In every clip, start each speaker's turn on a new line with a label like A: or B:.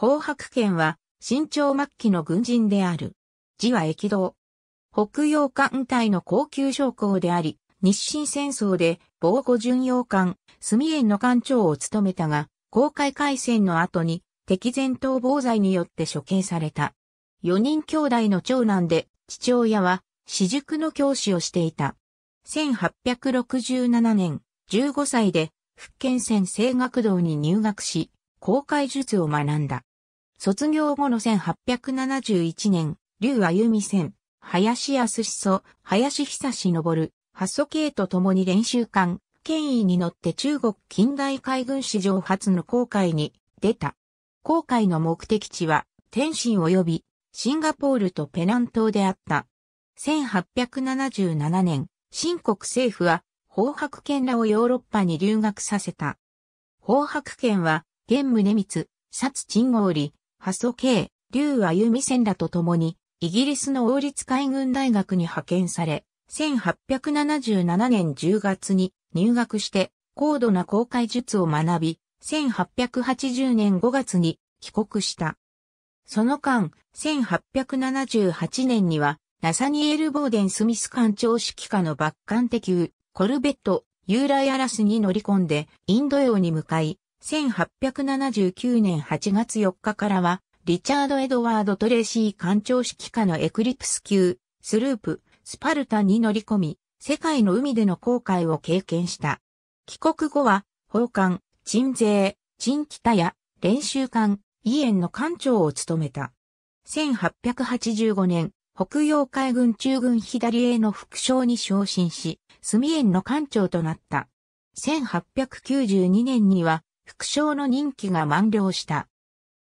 A: 方白県は、新朝末期の軍人である。字は駅道。北洋艦隊の高級将校であり、日清戦争で防護巡洋艦、墨園の艦長を務めたが、公開海戦の後に敵前逃亡罪によって処刑された。四人兄弟の長男で、父親は、私塾の教師をしていた。1867年、15歳で、福建船声楽堂に入学し、公開術を学んだ。卒業後の1871年、竜歩み線、林康祖、林久志昇、発祖系と共に練習艦、権威に乗って中国近代海軍史上初の航海に出た。航海の目的地は、天津及びシンガポールとペナン島であった。1877年、新国政府は、法白県らをヨーロッパに留学させた。法白県は、玄宗光、薩鎮郷里、ハソケイ、リュウ・アユミセンらと共に、イギリスの王立海軍大学に派遣され、1877年10月に入学して高度な航海術を学び、1880年5月に帰国した。その間、1878年には、ナサニエル・ボーデン・スミス艦長指揮下の抜艦的コルベット、ユーライ・アラスに乗り込んで、インド洋に向かい、1879年8月4日からは、リチャード・エドワード・トレーシー艦長指揮下のエクリプス級、スループ、スパルタに乗り込み、世界の海での航海を経験した。帰国後は、砲艦、鎮税、鎮北や練習艦、イエンの艦長を務めた。1885年、北洋海軍中軍左への副将に昇進し、エ園の艦長となった。1892年には、副将の任期が満了した。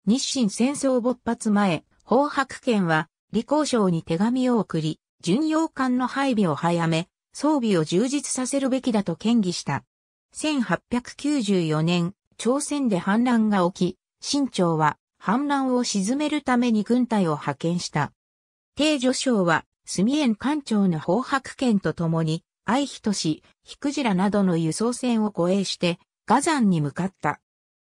A: 日清戦争勃発前、法白県は、李光省に手紙を送り、巡洋艦の配備を早め、装備を充実させるべきだと建議した。1894年、朝鮮で反乱が起き、清朝は反乱を鎮めるために軍隊を派遣した。帝女将は、住園艦長の法白県と共に、愛人氏、ヒクジらなどの輸送船を護衛して、ガザンに向かった。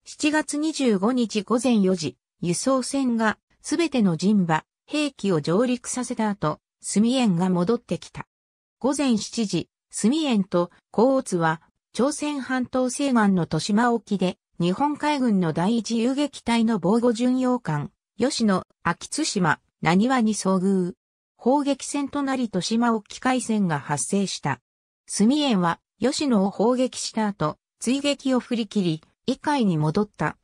A: 7月25日午前4時、輸送船がすべての人馬、兵器を上陸させた後、スミエンが戻ってきた。午前7時、スミエンとコーツは朝鮮半島西岸の豊島沖で日本海軍の第一遊撃隊の防護巡洋艦、吉野、秋津島、何和に遭遇。砲撃戦となり豊島沖海戦が発生した。スミエンは吉野を砲撃した後、追撃を振り切り、議会に戻った。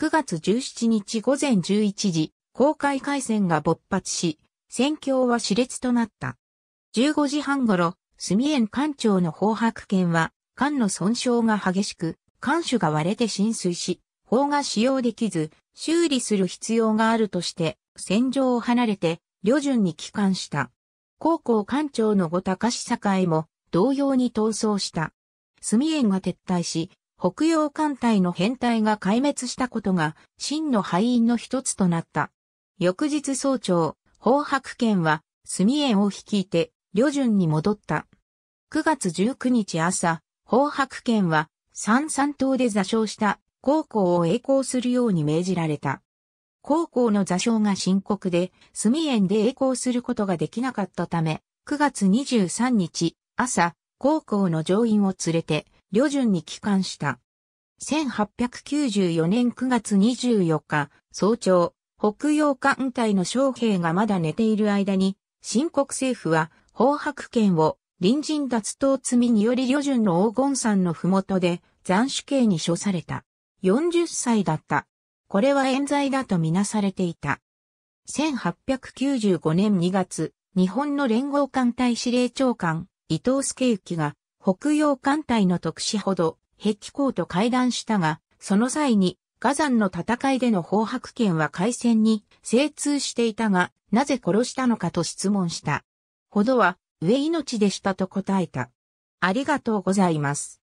A: 9月17日午前11時、公開回戦が勃発し、戦況は熾烈となった。15時半頃、住園艦長の砲白剣は、艦の損傷が激しく、艦首が割れて浸水し、砲が使用できず、修理する必要があるとして、戦場を離れて、旅順に帰還した。高校艦長の後高志栄も、同様に逃走した。墨縁が撤退し、北洋艦隊の編隊が壊滅したことが、真の敗因の一つとなった。翌日早朝、法白剣は、墨縁を率いて、旅順に戻った。9月19日朝、法白剣は、三三島で座礁した高校を栄光するように命じられた。高校の座礁が深刻で、墨園で栄光することができなかったため、9月23日朝、高校の上院を連れて、旅順に帰還した。1894年9月24日、早朝、北洋艦隊の将兵がまだ寝ている間に、新国政府は、砲白権を隣人脱党罪により旅順の黄金山の麓で、斬首刑に処された。40歳だった。これは冤罪だとみなされていた。1895年2月、日本の連合艦隊司令長官、伊藤助行が北洋艦隊の特使ほど、壁港と会談したが、その際に、火山の戦いでの砲白権は海戦に精通していたが、なぜ殺したのかと質問した。ほどは、上命でしたと答えた。ありがとうございます。